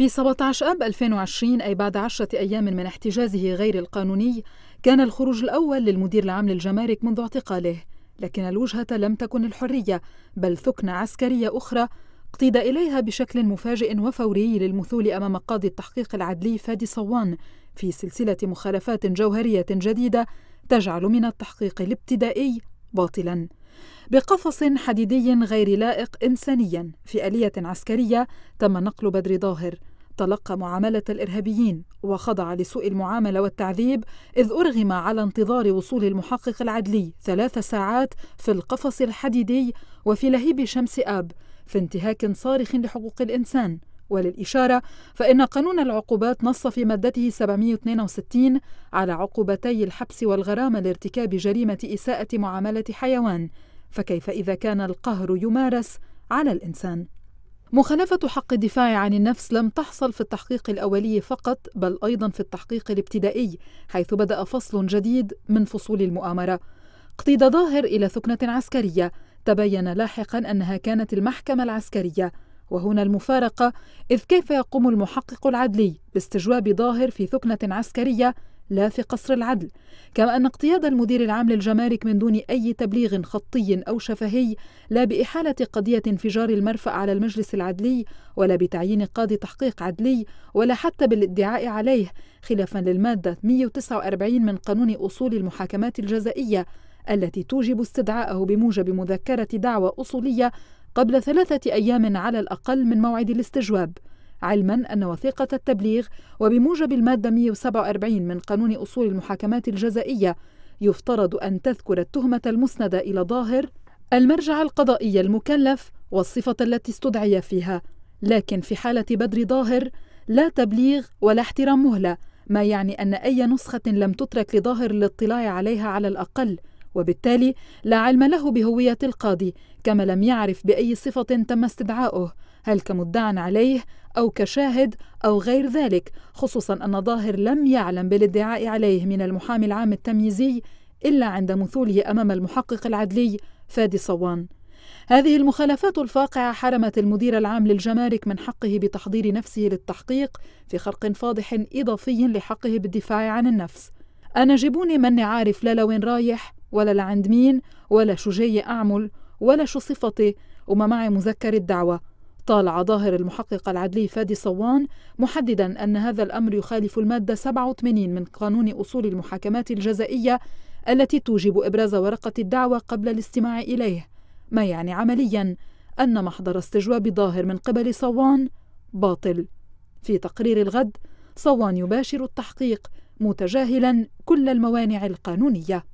في 17 أب 2020 أي بعد عشرة أيام من احتجازه غير القانوني كان الخروج الأول للمدير العام للجمارك منذ اعتقاله لكن الوجهة لم تكن الحرية بل ثكنة عسكرية أخرى اقتيد إليها بشكل مفاجئ وفوري للمثول أمام قاضي التحقيق العدلي فادي صوان في سلسلة مخالفات جوهرية جديدة تجعل من التحقيق الابتدائي باطلا بقفص حديدي غير لائق انسانيا في اليه عسكريه تم نقل بدر ظاهر تلقى معاملة الإرهابيين وخضع لسوء المعاملة والتعذيب إذ أرغم على انتظار وصول المحقق العدلي ثلاث ساعات في القفص الحديدي وفي لهيب شمس آب في انتهاك صارخ لحقوق الإنسان وللإشارة فإن قانون العقوبات نص في مادته 762 على عقوبتي الحبس والغرامة لارتكاب جريمة إساءة معاملة حيوان فكيف إذا كان القهر يمارس على الإنسان؟ مخالفة حق الدفاع عن النفس لم تحصل في التحقيق الأولي فقط بل أيضا في التحقيق الابتدائي حيث بدأ فصل جديد من فصول المؤامرة اقتيد ظاهر إلى ثكنة عسكرية تبين لاحقا أنها كانت المحكمة العسكرية وهنا المفارقة إذ كيف يقوم المحقق العدلي باستجواب ظاهر في ثكنة عسكرية لا في قصر العدل كما أن اقتياد المدير العام للجمارك من دون أي تبليغ خطي أو شفهي لا بإحالة قضية انفجار المرفأ على المجلس العدلي ولا بتعيين قاضي تحقيق عدلي ولا حتى بالادعاء عليه خلافا للمادة 149 من قانون أصول المحاكمات الجزائية التي توجب استدعاءه بموجب مذكرة دعوى أصولية قبل ثلاثة أيام على الأقل من موعد الاستجواب علما أن وثيقة التبليغ وبموجب المادة 147 من قانون أصول المحاكمات الجزائية يفترض أن تذكر التهمة المسندة إلى ظاهر المرجع القضائي المكلف والصفة التي استدعي فيها لكن في حالة بدر ظاهر لا تبليغ ولا احترام مهلة ما يعني أن أي نسخة لم تترك لظاهر الاطلاع عليها على الأقل وبالتالي لا علم له بهوية القاضي كما لم يعرف بأي صفة تم استدعاؤه هل كمدعى عليه أو كشاهد أو غير ذلك خصوصا أن ظاهر لم يعلم بالادعاء عليه من المحامي العام التمييزي إلا عند مثوله أمام المحقق العدلي فادي صوان هذه المخالفات الفاقعة حرمت المدير العام للجمارك من حقه بتحضير نفسه للتحقيق في خرق فاضح إضافي لحقه بالدفاع عن النفس أنا جيبوني من عارف لا لوين رايح ولا لعند مين ولا شو جاي أعمل ولا شو صفتي وما معي مذكر الدعوة طالع ظاهر المحقق العدلي فادي صوان محددا أن هذا الأمر يخالف المادة 87 من قانون أصول المحاكمات الجزائية التي توجب إبراز ورقة الدعوة قبل الاستماع إليه ما يعني عمليا أن محضر استجواب ظاهر من قبل صوان باطل في تقرير الغد صوان يباشر التحقيق متجاهلا كل الموانع القانونيه